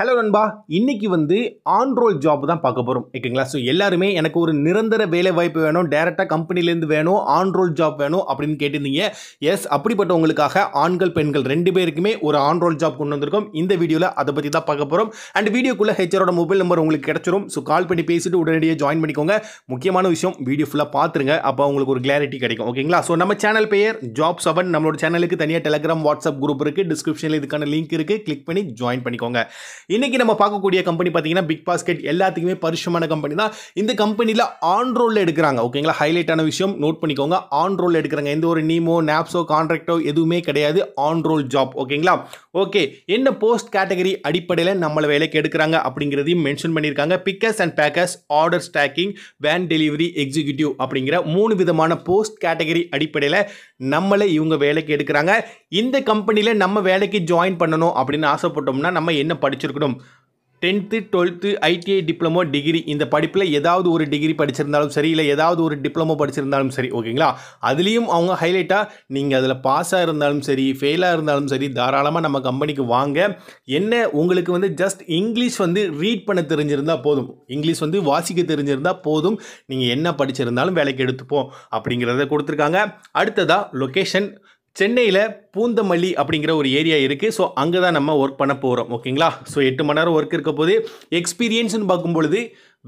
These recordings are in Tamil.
ஹலோ நண்பா இன்றைக்கி வந்து ஆன்ரோல் ஜாப் தான் பார்க்க போகிறோம் ஓகேங்களா ஸோ எல்லாருமே எனக்கு ஒரு நிரந்தர வேலை வாய்ப்பு வேணும் டேரெக்டாக கம்பெனிலேருந்து வேணும் ஆன்ரோல் ஜாப் வேணும் அப்படின்னு கேட்டிருந்தீங்க எஸ் அப்படிப்பட்டவங்களுக்காக ஆண்கள் பெண்கள் ரெண்டு பேருக்குமே ஒரு ஆன்ரோல் ஜாப் கொண்டு வந்திருக்கோம் இந்த வீடியோவில் அதை பற்றி தான் பார்க்க போகிறோம் அண்ட் வீடியோக்குள்ளே ஹெச்ஆரோட மொபைல் நம்பர் உங்களுக்கு கிடச்சிரும் ஸோ கால் பண்ணி பேசிட்டு உடனடியாக ஜாயின் பண்ணிக்கோங்க முக்கியமான விஷயம் வீடியோ ஃபுல்லாக பார்த்துருங்க அப்போ உங்களுக்கு ஒரு கிளாரிட்டி கிடைக்கும் ஓகேங்களா ஸோ நம்ம சேனல் பெயர் ஜாப் செவன் நம்மளோட சேனலுக்கு தனியாக டெலகிராம் வாட்ஸ்அப் குரூப் இருக்குது டிஸ்கிரிப்ஷனில் இதுக்கான லிங்க் இருக்குது கிளிக் பண்ணி ஜாயின் பண்ணிக்கோங்க இன்றைக்கி நம்ம பார்க்கக்கூடிய கம்பெனி பார்த்தீங்கன்னா பிக் பாஸ்கெட் எல்லாத்துக்குமே பரிசுமான கம்பெனி தான் இந்த கம்பெனியில் ஆன்ரோலில் எடுக்கிறாங்க ஓகேங்களா ஹைலைட்டான விஷயம் நோட் பண்ணிக்கோங்க ரோலில் எடுக்கிறாங்க எந்த ஒரு நீமோ நாப்ஸோ கான்ட்ராக்டோ எதுவுமே கிடையாது ஆன்ரோல் ஜாப் ஓகேங்களா ஓகே என்ன போஸ்ட் கேட்டகரி அடிப்படையில் நம்மளை வேலைக்கு எடுக்கிறாங்க அப்படிங்கிறதையும் மென்ஷன் பண்ணியிருக்காங்க pickers and packers order stocking van delivery executive அப்படிங்கிற மூணு விதமான போஸ்ட் கேட்டகரி அடிப்படையில் நம்மளை இவங்க வேலைக்கு எடுக்கிறாங்க இந்த கம்பெனியில் நம்ம வேலைக்கு ஜாயின் பண்ணணும் அப்படின்னு ஆசைப்பட்டோம்னா நம்ம என்ன படிச்சிருக்கணும் tenth twelfth ITI diploma degree இந்த படிப்பில் ஏதாவது ஒரு டிகிரி படிச்சிருந்தாலும் சரி இல்லை ஏதாவது ஒரு டிப்ளமோ படிச்சிருந்தாலும் சரி ஓகேங்களா அதுலேயும் அவங்க ஹைலைட்டாக நீங்கள் அதில் பாஸாக இருந்தாலும் சரி ஃபெயிலாக இருந்தாலும் சரி தாராளமாக நம்ம கம்பெனிக்கு வாங்க என்ன உங்களுக்கு வந்து ஜஸ்ட் இங்கிலீஷ் வந்து ரீட் பண்ண தெரிஞ்சிருந்தால் போதும் இங்கிலீஷ் வந்து வாசிக்க தெரிஞ்சிருந்தால் போதும் நீங்கள் என்ன படிச்சிருந்தாலும் வேலைக்கு எடுத்துப்போம் அப்படிங்கிறத கொடுத்துருக்காங்க அடுத்ததாக லொக்கேஷன் சென்னையில் பூந்தமல்லி அப்படிங்கிற ஒரு ஏரியா இருக்குது ஸோ அங்கே தான் நம்ம ஒர்க் பண்ண போகிறோம் ஓகேங்களா ஸோ எட்டு மணி நேரம் ஒர்க் இருக்க போது எக்ஸ்பீரியன்ஸ்னு பார்க்கும்பொழுது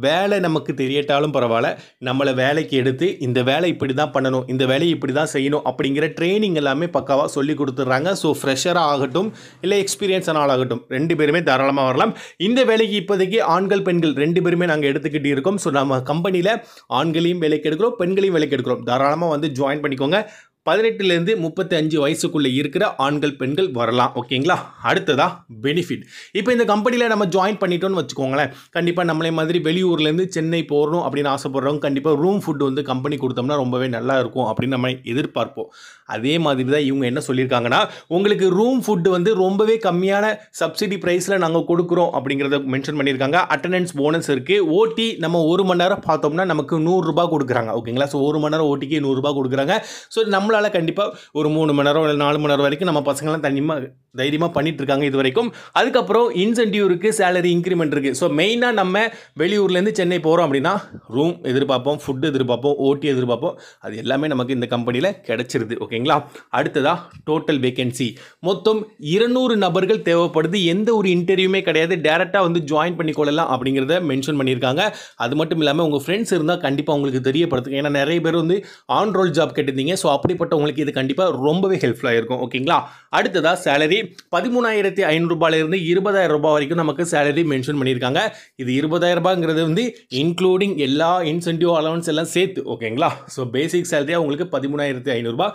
வேலை நமக்கு தெரியட்டாலும் பரவாயில்ல நம்மளை வேலைக்கு எடுத்து இந்த வேலை இப்படி தான் பண்ணணும் இந்த வேலையை இப்படி தான் செய்யணும் அப்படிங்கிற ட்ரைனிங் எல்லாமே பக்காவாக சொல்லி கொடுத்துட்றாங்க ஸோ ஃப்ரெஷராக ஆகட்டும் இல்லை எக்ஸ்பீரியன்ஸான ஆகட்டும் ரெண்டு பேருமே தாராளமாக வரலாம் இந்த வேலைக்கு இப்போதைக்கு ஆண்கள் பெண்கள் ரெண்டு பேருமே நாங்கள் எடுத்துக்கிட்டு இருக்கோம் ஸோ நம்ம கம்பெனியில் ஆண்களையும் வேலைக்கு எடுக்கிறோம் பெண்களையும் வேலைக்கு எடுக்கிறோம் தாராளமாக வந்து ஜாயின் பண்ணிக்கோங்க பதினெட்டுலேருந்து முப்பத்தி அஞ்சு வயசுக்குள்ளே இருக்கிற ஆண்கள் பெண்கள் வரலாம் ஓகேங்களா அடுத்ததாக பெனிஃபிட் இப்போ இந்த கம்பெனியில் நம்ம ஜாயின் பண்ணிட்டோம்னு வச்சுக்கோங்களேன் கண்டிப்பாக நம்மளே மாதிரி வெளியூர்லேருந்து சென்னை போகணும் அப்படின்னு ஆசைப்படுறவங்க கண்டிப்பாக ரூம் ஃபுட் வந்து கம்பெனி கொடுத்தோம்னா ரொம்பவே நல்லா இருக்கும் அப்படின்னு நம்ம எதிர்பார்ப்போம் அதே மாதிரி தான் இவங்க என்ன சொல்லியிருக்காங்கன்னா உங்களுக்கு ரூம் ஃபுட்டு வந்து ரொம்பவே கம்மியான சப்சிடி ப்ரைஸில் நாங்கள் கொடுக்குறோம் அப்படிங்கிறத மென்ஷன் பண்ணியிருக்காங்க அட்டண்டன்ஸ் போனஸ் இருக்குது ஓட்டி நம்ம ஒரு மணி நேரம் பார்த்தோம்னா நமக்கு நூறுரூபா கொடுக்குறாங்க ஓகேங்களா ஸோ ஒரு மணி நேரம் ஓட்டிக்கு நூறுரூபா கொடுக்குறாங்க ஸோ நம்மளை இருந்தாலும் கண்டிப்பாக ஒரு மூணு மணி நேரம் இல்லை நாலு மணி நேரம் வரைக்கும் நம்ம பசங்களாம் தனிமாக தைரியமாக பண்ணிட்டு இருக்காங்க இது வரைக்கும் அதுக்கப்புறம் இன்சென்டிவ் இருக்குது சேலரி இன்க்ரிமெண்ட் இருக்குது ஸோ மெயினாக நம்ம வெளியூர்லேருந்து சென்னை போகிறோம் அப்படின்னா ரூம் எதிர்பார்ப்போம் ஃபுட்டு எதிர்பார்ப்போம் ஓட்டி எதிர்பார்ப்போம் அது எல்லாமே நமக்கு இந்த கம்பெனியில் கிடச்சிருது ஓகேங்களா அடுத்ததாக டோட்டல் வேகன்சி மொத்தம் இருநூறு நபர்கள் தேவைப்படுது எந்த ஒரு இன்டர்வியூமே கிடையாது டேரெக்டாக வந்து ஜாயின் பண்ணிக்கொள்ளலாம் அப்படிங்கிறத மென்ஷன் பண்ணியிருக்காங்க அது மட்டும் இல்லாமல் உங்கள் ஃப்ரெண்ட்ஸ் இருந்தால் கண்டிப்பாக உங்களுக்கு தெரியப்படுத்துங்க ஏன்னா நிறைய பேர் வந்து ஆன் ரோல் ஜாப் கேட்டிருந்தீங்க ஸோ அப்படிப்பட்டவங்களுக்கு இது கண்டிப்பாக ரொம்பவே ஹெல்ப்ஃபுல்லாக இருக்கும் ஓகேங்களா அடுத்ததாக சேலரி பதிமூணாயிரத்தி ஐநூறுபாயிலிருந்து இருபதாயிரம் ரூபாய் வரைக்கும் நமக்கு சேலரி மென்ஷன் பண்ணியிருக்காங்க இது இருபதாயிரம் ரூபாய்ங்கிறது வந்து இன்க்ளூடிங் எல்லா இன்சென்டிவ் அலவன்ஸ் எல்லாம் சேர்த்து ஓகேங்களா ஸோ பேசிக் சேலரியாக உங்களுக்கு பதிமூணாயிரத்தி ஐநூறுரூபா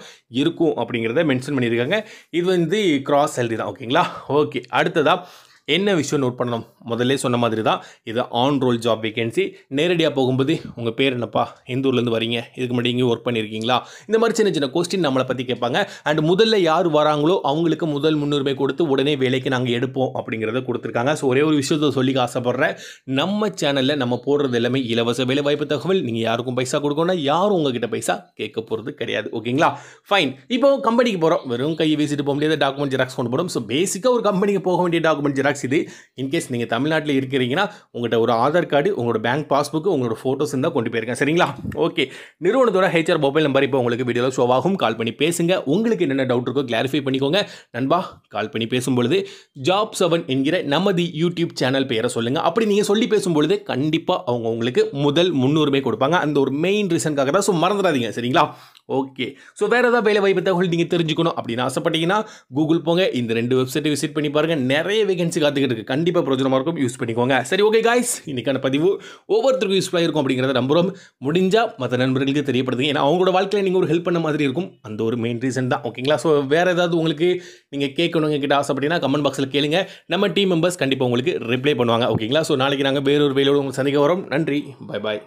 இருக்கும் அப்படிங்கிறத மென்ஷன் பண்ணியிருக்காங்க இது வந்து கிராஸ் சேலரி தான் ஓகேங்களா ஓகே அடுத்ததாக என்ன விஷயம் நோட் பண்ணணும் முதல்ல சொன்ன மாதிரி தான் இது ஆன் ரோல் ஜாப் வேகன்சி நேரடியாக போகும்போது உங்கள் பேர் என்னப்பா எந்த ஊர்லேருந்து வரீங்க இதுக்கு முன்னாடி இங்கே ஒர்க் பண்ணியிருக்கீங்களா இந்த மாதிரி சின்ன சின்ன கொஸ்டின் நம்மளை பற்றி கேட்பாங்க அண்ட் முதல்ல யார் வராங்களோ அவங்களுக்கு முதல் முன்னுரிமை கொடுத்து உடனே வேலைக்கு நாங்கள் எடுப்போம் அப்படிங்கிறத கொடுத்துருக்காங்க ஸோ ஒரே ஒரு விஷயத்த சொல்லி ஆசைப்படுறேன் நம்ம சேனலில் நம்ம போடுறது எல்லாமே இலவச வேலை வாய்ப்பு தகவல் நீங்கள் யாருக்கும் பைசா கொடுக்கணும்னா யாரும் உங்ககிட்ட பைசா கேட்க போகிறது கிடையாது ஓகேங்களா ஃபைன் இப்போ கம்பெனிக்கு போகிறோம் வெறும் கையை வீசிட்டு போக முடியாத டாக்குமெண்ட் ஜெராக்ஸ் கொண்டு போகிறோம் ஸோ பேசிக்காக ஒரு கம்பெனிக்கு போக வேண்டிய டாக்குமெண்ட் ஜெராக்ஸ் லேக்ஸ் இது இன்கேஸ் நீங்கள் தமிழ்நாட்டில் இருக்கிறீங்கன்னா உங்கள்கிட்ட ஒரு ஆதார் கார்டு உங்களோட பேங்க் பாஸ்புக்கு உங்களோட ஃபோட்டோஸ் இருந்தால் கொண்டு போயிருக்கேன் சரிங்களா ஓகே நிறுவனத்தோட ஹெச்ஆர் மொபைல் நம்பர் இப்போ உங்களுக்கு வீடியோவில் ஷோ ஆகும் கால் பண்ணி பேசுங்க உங்களுக்கு என்னென்ன டவுட் இருக்கோ கிளாரிஃபை பண்ணிக்கோங்க நண்பா கால் பண்ணி பேசும்பொழுது ஜாப் செவன் என்கிற நமது யூடியூப் சேனல் பெயரை சொல்லுங்கள் அப்படி நீங்கள் சொல்லி பேசும்பொழுது கண்டிப்பாக அவங்க உங்களுக்கு முதல் முன்னுரிமை கொடுப்பாங்க அந்த ஒரு மெயின் ரீசன்காக தான் ஸோ மறந்துடாதீங்க சரிங்களா ஓகே ஸோ வேறு ஏதாவது வேலை வாய்ப்பு தகவல் நீங்கள் தெரிஞ்சுக்கணும் அப்படின்னு ஆசைப்பட்டீங்கன்னா கூகுள் போங்க இந்த ரெண்டு வெப்சைட்டை விசிட் பண்ணி பாருங்கள் நிறைய வேகன்சி காத்துக்கிட்டு இருக்குது கண்டிப்பாக பிரோஜனமாக இருக்கும் யூஸ் பண்ணிக்கோங்க சரி ஓகே காய்ஸ் இன்றைக்கான பதிவு ஒவ்வொருத்தருக்கும் யூஸ்ஃபுல்லாக இருக்கும் அப்படிங்கிறத நம்புகிறோம் முடிஞ்சால் மற்ற நண்பர்களுக்கு தெரியப்படுதுங்க ஏன்னா அவங்களோட வாழ்க்கையில் நீங்கள் ஒரு ஹெல்ப் பண்ண மாதிரி இருக்கும் அந்த ஒரு மெயின் ரீசன் தான் ஓகேங்களா ஸோ வேறு ஏதாவது உங்களுக்கு நீங்கள் கேட்கணுங்க கிட்ட ஆசைப்பட்டீங்கன்னா கமெண்ட் பாக்ஸில் கேளுங்க நம்ம டீம் மெம்பர்ஸ் கண்டிப்பாக உங்களுக்கு ரிப்ளை பண்ணுவாங்க ஓகேங்களா ஸோ நாளைக்கு நாங்கள் வேறொரு வேலையோடு உங்களுக்கு சந்திக்க வரோம் நன்றி பாய் பாய்